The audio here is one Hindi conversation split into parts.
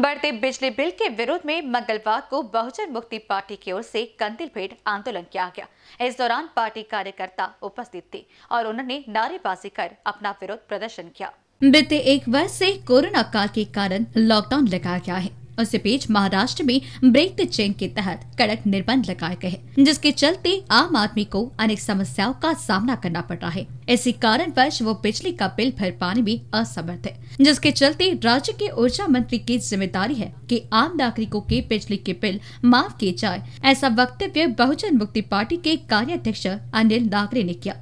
बढ़ते बिजली बिल के विरोध में मंगलवार को बहुजन मुक्ति पार्टी की ओर से कंदिल भेड़ आंदोलन किया गया इस दौरान पार्टी कार्यकर्ता उपस्थित थे और उन्होंने नारेबाजी कर अपना विरोध प्रदर्शन किया बीते एक वर्ष से कोरोना काल के कारण लॉकडाउन लगाया गया है उस बीच महाराष्ट्र में ब्रेक द चेन के तहत कड़क निर्बंध लगाए गए जिसके चलते आम आदमी को अनेक समस्याओं का सामना करना पड़ रहा है इसी कारण वो बिजली का बिल भर पाने में असमर्थ है जिसके चलते राज्य के ऊर्जा मंत्री की जिम्मेदारी है कि आम नागरिकों के बिजली के बिल माफ किए जाए ऐसा वक्तव्य बहुजन मुक्ति पार्टी के कार्याध्यक्ष अनिल नागरे ने किया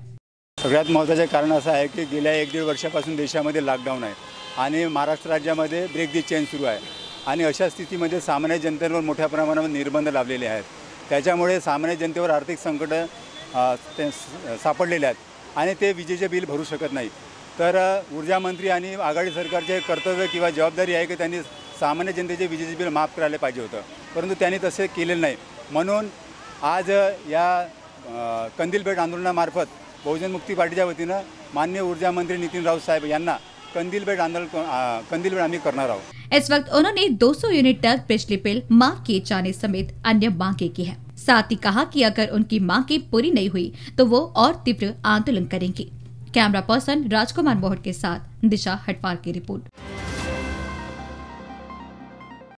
सगत महत्व कारण अस है की गे एक दीड वर्षापासन देशा लॉकडाउन है आ महाराष्ट्र राज्य में ब्रेक दी चेन सुरू है आणि अशा स्थितीमध्ये सामान्य जनतेवर मोठ्या प्रमाणावर निर्बंध लावलेले आहेत त्याच्यामुळे सामान्य जनतेवर आर्थिक संकट ते सापडलेले आहेत आणि ते विजेचे बिल भरू शकत नाहीत तर ऊर्जामंत्री आणि आघाडी सरकारचे कर्तव्य किंवा जबाबदारी आहे की त्यांनी सामान्य जनतेचे विजेचे बिल माफ करायला पाहिजे होतं परंतु त्यांनी तसे केलेलं नाही म्हणून आज या कंदिलपेठ आंदोलनामार्फत बहुजन मुक्ती पार्टीच्या वतीनं मान्य ऊर्जामंत्री नितीन राऊत साहेब यांना कंदील बेड आंदोलन कंदील बेड आम्ही करना रहो इस वक्त उन्होंने 200 यूनिट तक बिजली बिल माफ किए जाने समेत अन्य मांगे की है साथ ही कहा कि अगर उनकी मांगे पूरी नहीं हुई तो वो और तीव्र आंदोलन करेंगे कैमरा पर्सन राजकुमार मोहट के साथ दिशा हटवाल की रिपोर्ट